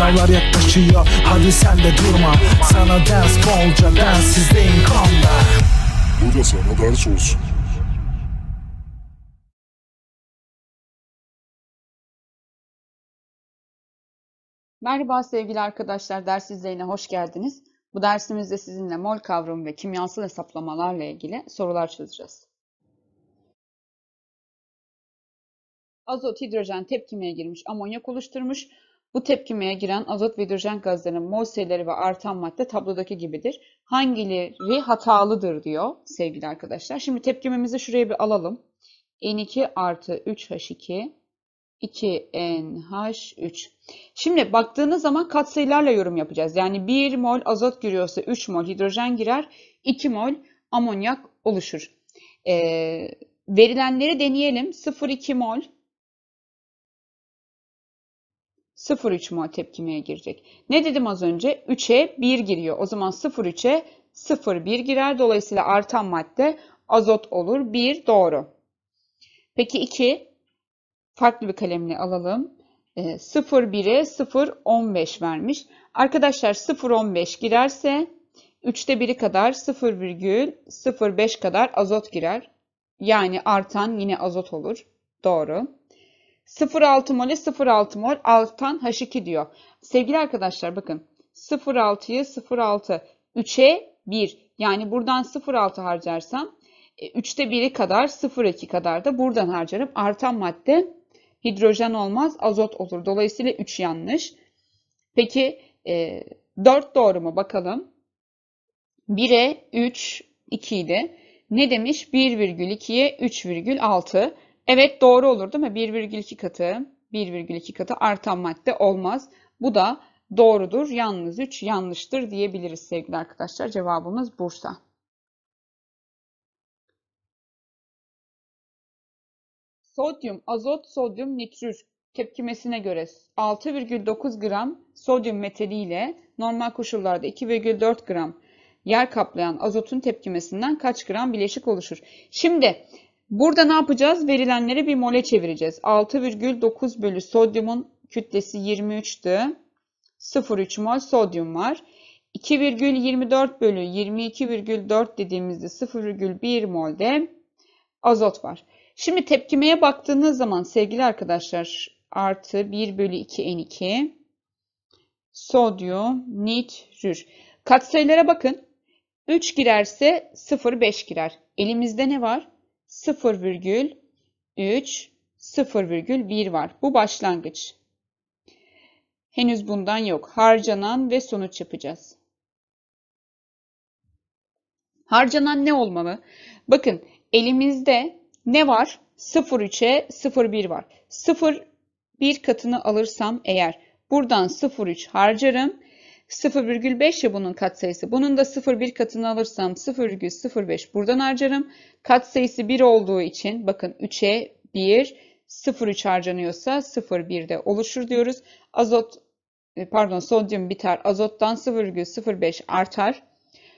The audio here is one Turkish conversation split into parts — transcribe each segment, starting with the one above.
Sınavlar yaklaşıyor hadi sen de durma Sana ders bolca densizdeyim kanla Bu da sana ders olsun Merhaba sevgili arkadaşlar, ders izleyine hoş geldiniz. Bu dersimizde sizinle mol kavramı ve kimyasal hesaplamalarla ilgili sorular çözeceğiz. Azot hidrojen tepkimeye girmiş, amonyak oluşturmuş. Bu tepkimeye giren azot ve hidrojen gazlarının mol sayıları ve artan madde tablodaki gibidir. Hangileri hatalıdır diyor sevgili arkadaşlar. Şimdi tepkimemizi şuraya bir alalım. N2 artı 3H2 2NH3. Şimdi baktığınız zaman katsayılarla yorum yapacağız. Yani 1 mol azot giriyorsa 3 mol hidrojen girer, 2 mol amonyak oluşur. Ee, verilenleri deneyelim. 0,2 mol 0,3 muhatap kimeye girecek. Ne dedim az önce? 3'e 1 giriyor. O zaman 0,3'e 0,1 girer. Dolayısıyla artan madde azot olur. 1 doğru. Peki 2 farklı bir kalemle alalım. 0,1'e ee, 0,15 vermiş. Arkadaşlar 0,15 girerse 3'te 1'i kadar 0,05 kadar azot girer. Yani artan yine azot olur. Doğru. 0,6 mole 0,6 mol alttan H2 diyor. Sevgili arkadaşlar bakın 0,6'yı 0,6 3'e 1 yani buradan 0,6 harcarsam 3'te e, 1'i kadar 0,2 kadar da buradan harcarım. Artan madde hidrojen olmaz azot olur. Dolayısıyla 3 yanlış. Peki 4 e, doğru mu bakalım. 1'e 3 2 idi. Ne demiş? 1,2'ye 3,6. Evet doğru olur değil mi? 1,2 katı 1,2 katı artan madde olmaz. Bu da doğrudur. Yalnız 3 yanlıştır diyebiliriz sevgili arkadaşlar. Cevabımız Bursa. Sodyum, azot, sodyum nitrür tepkimesine göre 6,9 gram sodyum metali ile normal koşullarda 2,4 gram yer kaplayan azotun tepkimesinden kaç gram bileşik oluşur? Şimdi Burada ne yapacağız? Verilenleri bir mole çevireceğiz. 6,9 bölü sodyumun kütlesi 23'tü. 0,3 mol sodyum var. 2,24 bölü 22,4 dediğimizde 0,1 molde azot var. Şimdi tepkimeye baktığınız zaman sevgili arkadaşlar artı 1 bölü 2 N2 sodyum nitrür. Katsayılara bakın. 3 girerse 0,5 girer. Elimizde ne var? 0,3, 0,1 var. Bu başlangıç. Henüz bundan yok. Harcanan ve sonuç yapacağız. Harcanan ne olmalı? Bakın elimizde ne var? 0,3'e 0,1 var. 0,1 katını alırsam eğer buradan 0,3 harcarım. 0,5 ya bunun katsayısı. Bunun da 0,1 katını alırsam 0,05 buradan harcarım. Katsayısı 1 olduğu için bakın 3'e 1, 0,3 harcanıyorsa 0.1 de oluşur diyoruz. Azot e, pardon sodyum biter. Azottan 0,05 artar.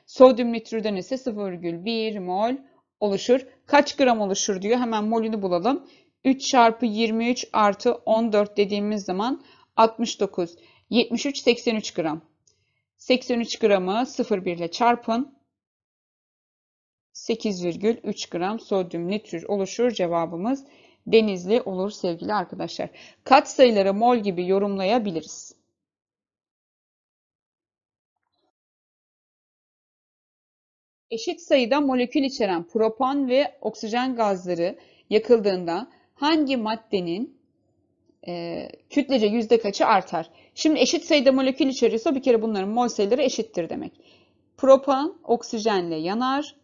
Sodyum nitrürden ise 0,1 mol oluşur. Kaç gram oluşur diyor. Hemen molünü bulalım. 3 çarpı 23 artı 14 dediğimiz zaman 69. 73, 83 gram. 83 gramı 0,1 ile çarpın. 8,3 gram sodyum nitür oluşur. Cevabımız denizli olur sevgili arkadaşlar. Kat sayıları mol gibi yorumlayabiliriz. Eşit sayıda molekül içeren propan ve oksijen gazları yakıldığında hangi maddenin e, kütlece yüzde kaçı artar? Şimdi eşit sayıda molekül içeriyorsa bir kere bunların mol sayıları eşittir demek. Propan oksijenle yanar,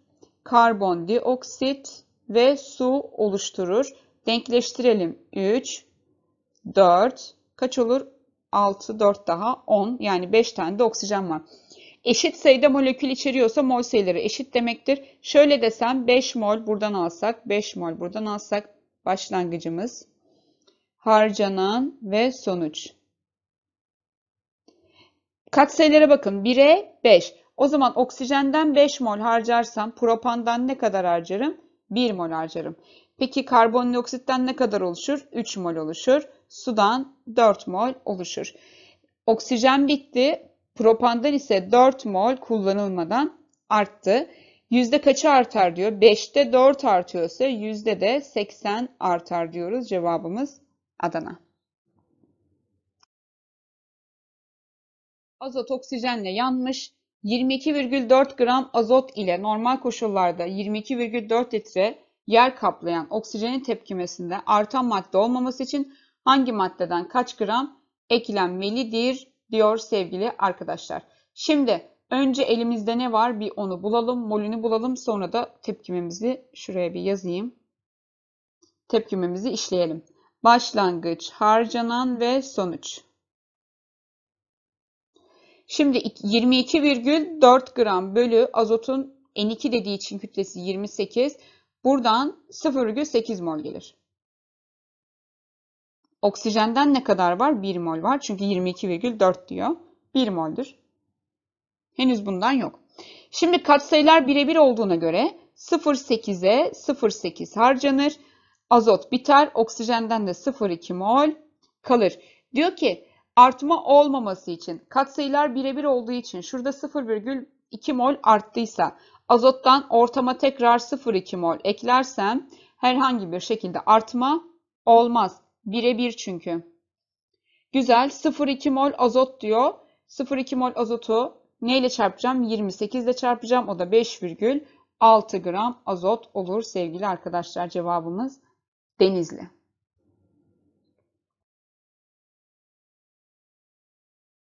karbondioksit ve su oluşturur. Denkleştirelim 3, 4, kaç olur? 6, 4 daha 10 yani 5 tane de oksijen var. Eşit sayıda molekül içeriyorsa mol sayıları eşit demektir. Şöyle desem 5 mol buradan alsak, 5 mol buradan alsak başlangıcımız harcanan ve sonuç. Katsayılara bakın. 1'e 5. O zaman oksijenden 5 mol harcarsam propandan ne kadar harcarım? 1 mol harcarım. Peki karbondioksitten ne kadar oluşur? 3 mol oluşur. Sudan 4 mol oluşur. Oksijen bitti. Propandan ise 4 mol kullanılmadan arttı. Yüzde kaçı artar diyor? 5'te 4 artıyorsa yüzde de 80 artar diyoruz. Cevabımız Adana. Azot oksijenle yanmış. 22,4 gram azot ile normal koşullarda 22,4 litre yer kaplayan oksijenin tepkimesinde artan madde olmaması için hangi maddeden kaç gram eklenmelidir diyor sevgili arkadaşlar. Şimdi önce elimizde ne var bir onu bulalım, molünü bulalım sonra da tepkimemizi şuraya bir yazayım. Tepkimemizi işleyelim başlangıç, harcanan ve sonuç. Şimdi 22,4 gram bölü azotun N2 dediği için kütlesi 28. Buradan 0,8 mol gelir. Oksijenden ne kadar var? 1 mol var. Çünkü 22,4 diyor. 1 moldür. Henüz bundan yok. Şimdi katsayılar birebir olduğuna göre 0,8'e 0,8 harcanır azot biter. Oksijenden de 0,2 mol kalır. Diyor ki artma olmaması için katsayılar birebir olduğu için şurada 0,2 mol arttıysa azottan ortama tekrar 0,2 mol eklersem herhangi bir şekilde artma olmaz. Birebir çünkü. Güzel 0,2 mol azot diyor. 0,2 mol azotu neyle çarpacağım? 28 ile çarpacağım. O da 5,6 gram azot olur sevgili arkadaşlar cevabımız denizli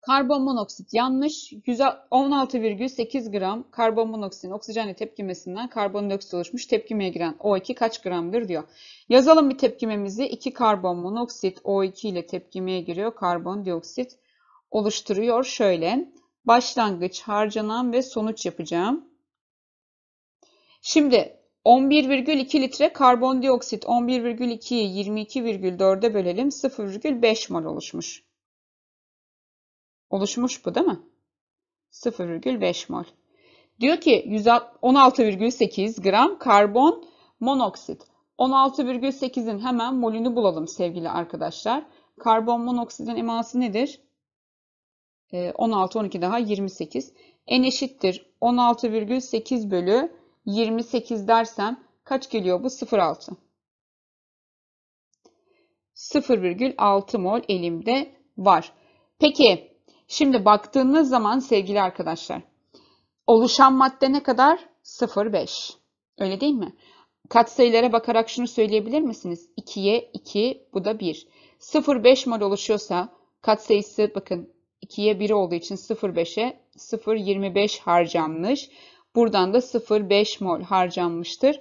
Karbon monoksit yanmış 16,8 gram karbon karbonmonoksin oksijenle tepkimesinden karbondioksit oluşmuş tepkimeye giren O2 kaç gramdır diyor. Yazalım bir tepkimemizi 2 monoksit O2 ile tepkimeye giriyor karbondioksit oluşturuyor. Şöyle başlangıç harcanan ve sonuç yapacağım. Şimdi 11,2 litre karbondioksit 11,2'yi 22,4'e bölelim 0,5 mol oluşmuş. Oluşmuş bu değil mi? 0,5 mol. Diyor ki 16,8 gram karbon monoksit. 16,8'in hemen molünü bulalım sevgili arkadaşlar. Karbon monoksidin eması nedir? 16, ee, 12 daha 28. En eşittir 16,8 bölü 28 dersem kaç geliyor bu? 0,6. 0,6 mol elimde var. Peki şimdi baktığınız zaman sevgili arkadaşlar oluşan madde ne kadar? 0,5. Öyle değil mi? Katsayılara bakarak şunu söyleyebilir misiniz? 2'ye 2 bu da 1. 0,5 mol oluşuyorsa katsayısı bakın 2'ye 1 olduğu için 0,5'e 0,25 harcanmış. Buradan da 0,5 mol harcanmıştır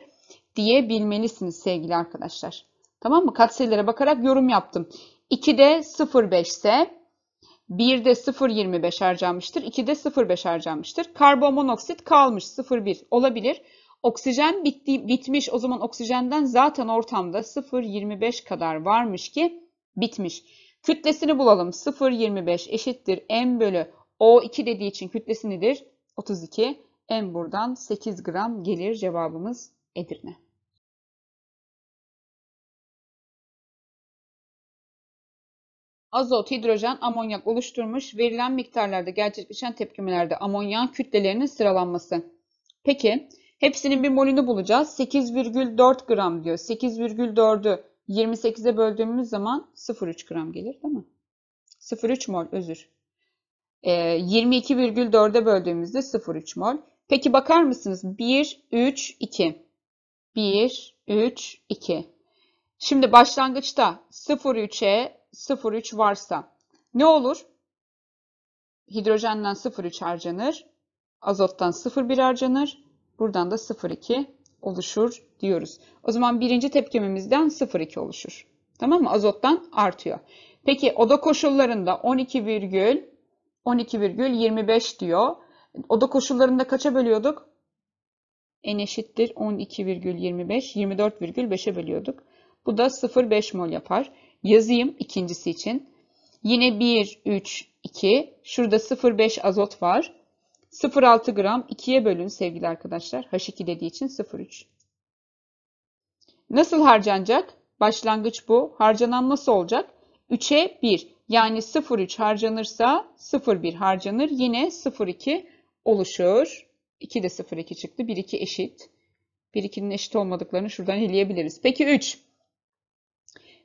diyebilmelisiniz sevgili arkadaşlar. Tamam mı? Katsayılara bakarak yorum yaptım. 2'de 0,5 ise 1'de 0,25 harcanmıştır. 2'de 0,5 harcanmıştır. Karbon monoksit kalmış 0,1 olabilir. Oksijen bitti, bitmiş. O zaman oksijenden zaten ortamda 0,25 kadar varmış ki bitmiş. Kütlesini bulalım. 0,25 eşittir m bölü O2 dediği için kütlesi nedir? 32 buradan 8 gram gelir cevabımız Edirne. Azot, hidrojen, amonyak oluşturmuş verilen miktarlarda gerçekleşen tepkimelerde amonyan kütlelerinin sıralanması. Peki hepsinin bir molünü bulacağız. 8,4 gram diyor. 8,4'ü 28'e böldüğümüz zaman 0,3 gram gelir değil mi? 0,3 mol özür. E, ee, 22,4'e böldüğümüzde 0,3 mol. Peki bakar mısınız? 1, 3, 2. 1, 3, 2. Şimdi başlangıçta 0, 3'e 0, 3 varsa ne olur? Hidrojenden 0, 3 harcanır. Azottan 0, 1 harcanır. Buradan da 0, 2 oluşur diyoruz. O zaman birinci tepkimimizden 0, 2 oluşur. Tamam mı? Azottan artıyor. Peki oda koşullarında 12, 12, diyor. Oda koşullarında kaça bölüyorduk? N eşittir 12,25, 24,5'e bölüyorduk. Bu da 0,5 mol yapar. Yazayım ikincisi için. Yine 1, 3, 2. Şurada 0,5 azot var. 0,6 gram 2'ye bölün sevgili arkadaşlar. H2 dediği için 0,3. Nasıl harcanacak? Başlangıç bu. Harcanan nasıl olacak? 3'e 1. Yani 0,3 harcanırsa 0,1 harcanır. Yine 0,2 oluşur. 2 de 0 2 çıktı. 1 2 eşit. 1 2'nin eşit olmadıklarını şuradan eleyebiliriz. Peki 3.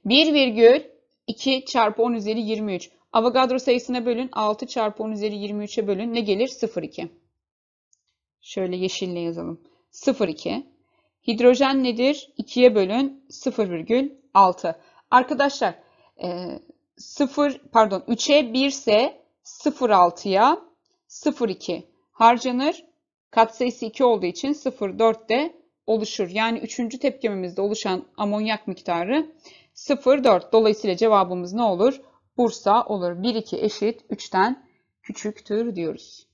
1 virgül 2 çarpı 10 üzeri 23. Avogadro sayısına bölün. 6 çarpı 10 üzeri 23'e bölün. Ne gelir? 0,2. Şöyle yeşille yazalım. 0,2. Hidrojen nedir? 2'ye bölün. 0,6. Arkadaşlar 0 e, pardon 3'e 1 ise 0,6'ya 0,2 harcanır. Katsayısı 2 olduğu için 0,4 de oluşur. Yani üçüncü tepkimemizde oluşan amonyak miktarı 0,4. Dolayısıyla cevabımız ne olur? Bursa olur. 1,2 eşit 3'ten küçüktür diyoruz.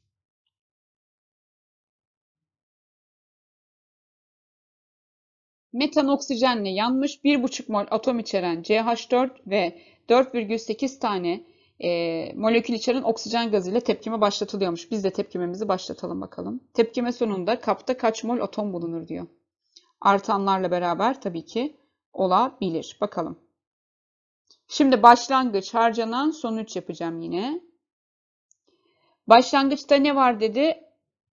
Metan oksijenle yanmış 1,5 mol atom içeren CH4 ve 4,8 tane e, molekül içeren oksijen gazıyla tepkime başlatılıyormuş. Biz de tepkimemizi başlatalım bakalım. Tepkime sonunda kapta kaç mol atom bulunur diyor. Artanlarla beraber tabii ki olabilir. Bakalım. Şimdi başlangıç harcanan sonuç yapacağım yine. Başlangıçta ne var dedi?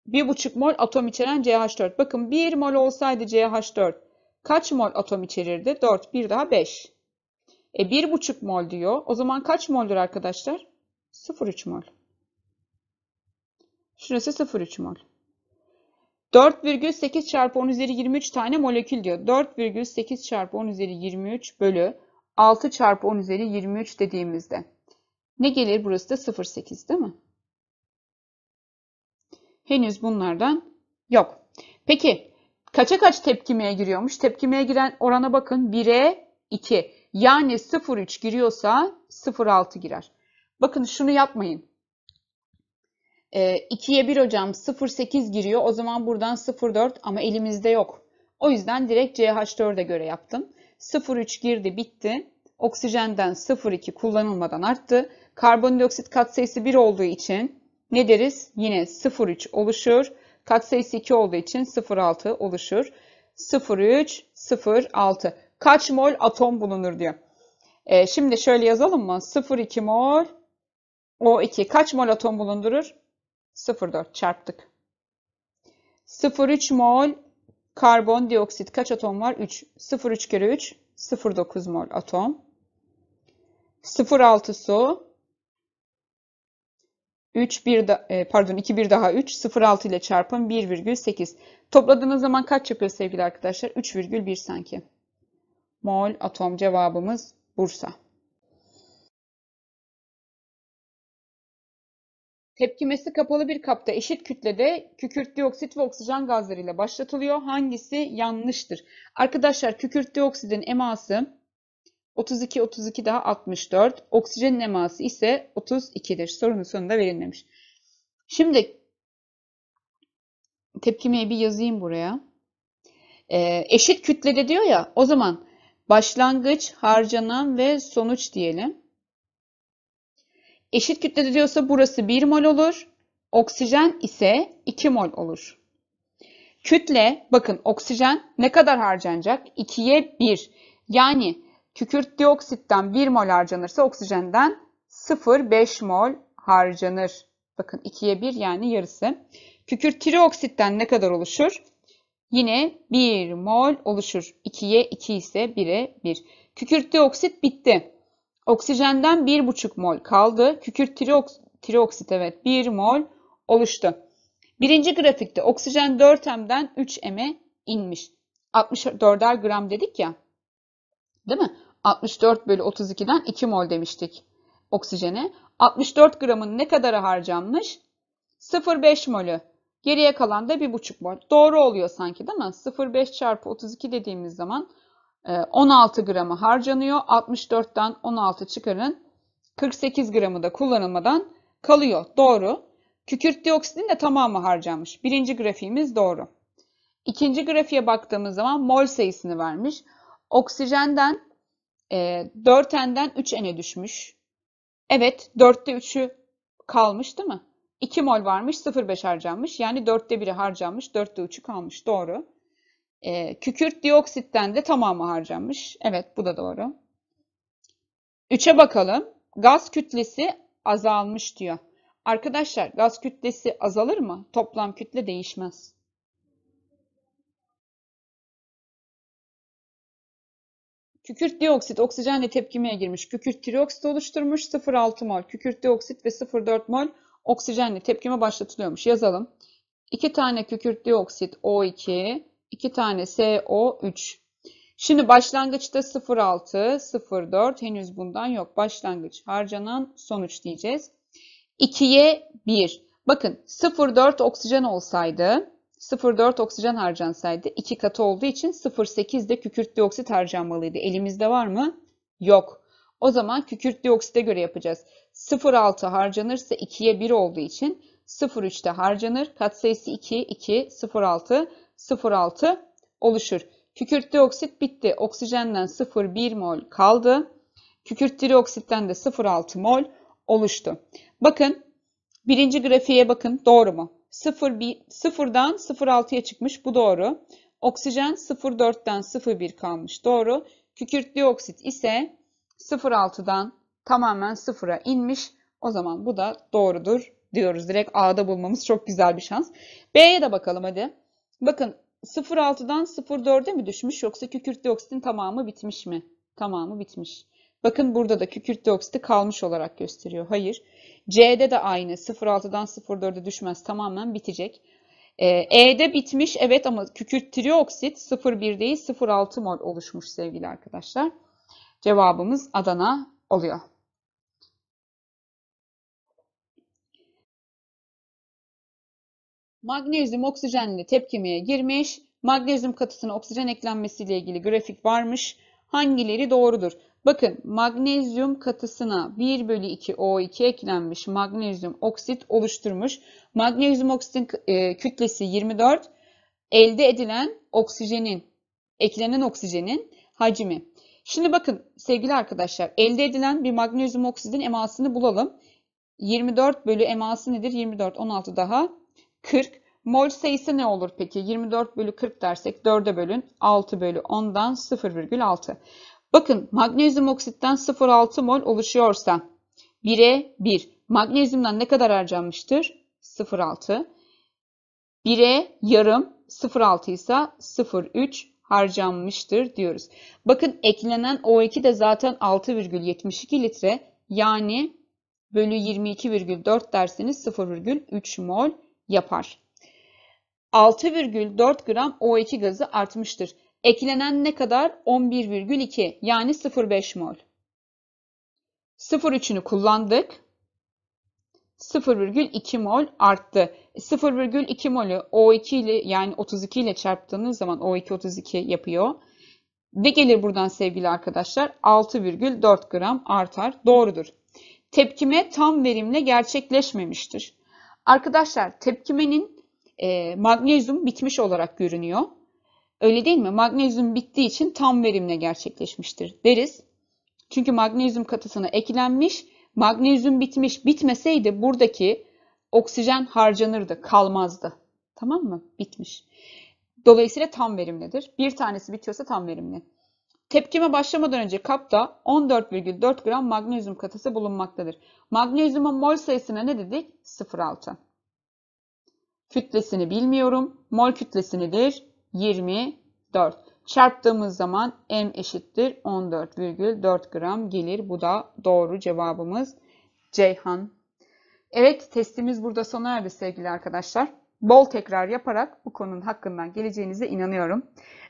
1,5 mol atom içeren CH4. Bakın 1 mol olsaydı CH4 kaç mol atom içerirdi? 4, bir daha 5. E 1,5 mol diyor. O zaman kaç moldür arkadaşlar? 0,3 mol. Şurası 0,3 mol. 4,8 çarpı 10 üzeri 23 tane molekül diyor. 4,8 çarpı 10 üzeri 23 bölü 6 çarpı 10 üzeri 23 dediğimizde ne gelir? Burası da 0,8 değil mi? Henüz bunlardan yok. Peki kaça kaç tepkimeye giriyormuş? Tepkimeye giren orana bakın. 1'e 2. Yani 0,3 giriyorsa 0,6 girer. Bakın şunu yapmayın. 2'ye ee, 1 hocam 0,8 giriyor. O zaman buradan 0,4 ama elimizde yok. O yüzden direkt CH4'e göre yaptım. 0,3 girdi bitti. Oksijenden 0,2 kullanılmadan arttı. Karbondioksit katsayısı 1 olduğu için ne deriz? Yine 0,3 oluşur. Katsayısı 2 olduğu için 0,6 oluşur. 0,3, 0,6 kaç mol atom bulunur diyor. E, şimdi şöyle yazalım mı? 0,2 mol O2 kaç mol atom bulundurur? 0,4 çarptık. 0,3 mol karbondioksit kaç atom var? 3. 0,3 kere 3 0,9 mol atom. 0,6 su 3 1 da, e, pardon 2 1 daha 3 0,6 ile çarpın 1,8. Topladığınız zaman kaç yapıyor sevgili arkadaşlar? 3,1 sanki. Mol atom cevabımız Bursa. Tepkimesi kapalı bir kapta eşit kütlede kükürt dioksit ve oksijen gazlarıyla başlatılıyor. Hangisi yanlıştır? Arkadaşlar kükürt dioksidin eması 32 32 daha 64. Oksijenin eması ise 32'dir. Sorunun sonunda verilmemiş. Şimdi tepkimeyi bir yazayım buraya. Ee, eşit kütlede diyor ya o zaman Başlangıç, harcanan ve sonuç diyelim. Eşit kütlede diyorsa burası 1 mol olur. Oksijen ise 2 mol olur. Kütle, bakın oksijen ne kadar harcanacak? 2'ye 1. Yani kükürt dioksitten 1 mol harcanırsa oksijenden 0,5 mol harcanır. Bakın 2'ye 1 yani yarısı. Kükürt trioksitten ne kadar oluşur? Yine 1 mol oluşur. 2'ye 2 ise 1'e 1. Kükürt dioksit bitti. Oksijenden 1,5 mol kaldı. Kükürt trioks trioksit evet 1 mol oluştu. Birinci grafikte oksijen 4M'den 3M'e inmiş. 64'er gram dedik ya. Değil mi? 64 bölü 32'den 2 mol demiştik oksijene. 64 gramın ne kadara harcanmış? 0,5 molü. Geriye kalan da 1,5 mol. Doğru oluyor sanki değil mi? 0,5 çarpı 32 dediğimiz zaman 16 e, gramı harcanıyor. 64'ten 16 çıkarın. 48 gramı da kullanılmadan kalıyor. Doğru. Kükürt dioksitin de tamamı harcanmış. Birinci grafiğimiz doğru. İkinci grafiğe baktığımız zaman mol sayısını vermiş. Oksijenden 4N'den e, 3N'e düşmüş. Evet 4'te 3'ü kalmış değil mi? 2 mol varmış 0,5 harcanmış. Yani 4'te 1'i harcanmış 4'te 3'ü kalmış. Doğru. E, kükürt dioksitten de tamamı harcanmış. Evet bu da doğru. 3'e bakalım. Gaz kütlesi azalmış diyor. Arkadaşlar gaz kütlesi azalır mı? Toplam kütle değişmez. Kükürt dioksit oksijenle tepkimeye girmiş. Kükürt trioksit oluşturmuş 0,6 mol. Kükürt dioksit ve 0,4 mol oksijenle tepkime başlatılıyormuş. Yazalım. 2 tane kükürt dioksit O2, 2 tane co 3 Şimdi başlangıçta 0.6, 0.4 henüz bundan yok. Başlangıç harcanan sonuç diyeceğiz. 2'ye 1. Bakın 0.4 oksijen olsaydı 0.4 oksijen harcansaydı 2 katı olduğu için 0.8 de kükürt dioksit harcanmalıydı. Elimizde var mı? Yok. O zaman kükürt dioksite göre yapacağız. 0,6 harcanırsa 2'ye 1 olduğu için 0,3'te harcanır. Katsayısı 2, 2, 0,6, 0,6 oluşur. Kükürt dioksit bitti. Oksijenden 0,1 mol kaldı. Kükürt dioksitten de 0,6 mol oluştu. Bakın birinci grafiğe bakın doğru mu? 0'dan 0,6'ya çıkmış bu doğru. Oksijen 0,4'ten 0,1 kalmış doğru. Kükürt dioksit ise 0,6'dan tamamen sıfıra inmiş. O zaman bu da doğrudur diyoruz. Direkt A'da bulmamız çok güzel bir şans. B'ye de bakalım hadi. Bakın 0.6'dan 0.4'e mi düşmüş yoksa kükürt dioksitin tamamı bitmiş mi? Tamamı bitmiş. Bakın burada da kükürt dioksiti kalmış olarak gösteriyor. Hayır. C'de de aynı. 0.6'dan 0.4'e düşmez. Tamamen bitecek. Ee, E'de bitmiş evet ama kükürt trioksit 0,1 değil 0,6 mol oluşmuş sevgili arkadaşlar. Cevabımız Adana oluyor. Magnezyum oksijenle tepkimeye girmiş. Magnezyum katısına oksijen eklenmesiyle ilgili grafik varmış. Hangileri doğrudur? Bakın magnezyum katısına 1 bölü 2 O2 eklenmiş magnezyum oksit oluşturmuş. Magnezyum oksitin e, kütlesi 24. Elde edilen oksijenin, eklenen oksijenin hacmi. Şimdi bakın sevgili arkadaşlar elde edilen bir magnezyum oksidin emasını bulalım. 24 bölü eması nedir? 24, 16 daha 40. Mol sayısı ne olur peki? 24 bölü 40 dersek 4'e bölün. 6 bölü 10'dan 0,6. Bakın magnezyum oksitten 0,6 mol oluşuyorsa 1'e 1. Magnezyumdan ne kadar harcanmıştır? 0,6. 1'e yarım 0,6 ise 0,3 harcanmıştır diyoruz. Bakın eklenen O2 de zaten 6,72 litre yani bölü 22,4 derseniz 0,3 mol yapar. 6,4 gram O2 gazı artmıştır. Eklenen ne kadar? 11,2 yani 0,5 mol. 0,3'ünü kullandık. 0,2 mol arttı. 0,2 molü O2 ile yani 32 ile çarptığınız zaman O2 32 yapıyor. Ne gelir buradan sevgili arkadaşlar? 6,4 gram artar. Doğrudur. Tepkime tam verimle gerçekleşmemiştir. Arkadaşlar tepkimenin e, magnezyum bitmiş olarak görünüyor. Öyle değil mi? Magnezyum bittiği için tam verimle gerçekleşmiştir deriz. Çünkü magnezyum katısına eklenmiş. Magnezyum bitmiş. Bitmeseydi buradaki oksijen harcanırdı, kalmazdı. Tamam mı? Bitmiş. Dolayısıyla tam verimlidir. Bir tanesi bitiyorsa tam verimli. Tepkime başlamadan önce kapta 14,4 gram magnezyum katası bulunmaktadır. Magnezyumun mol sayısına ne dedik? 0,6. Kütlesini bilmiyorum. Mol kütlesi 24. Çarptığımız zaman M eşittir 14,4 gram gelir. Bu da doğru cevabımız Ceyhan. Evet testimiz burada sona erdi sevgili arkadaşlar bol tekrar yaparak bu konunun hakkından geleceğinize inanıyorum.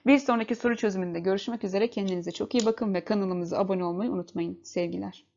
Bir sonraki soru çözümünde görüşmek üzere. Kendinize çok iyi bakın ve kanalımıza abone olmayı unutmayın. Sevgiler.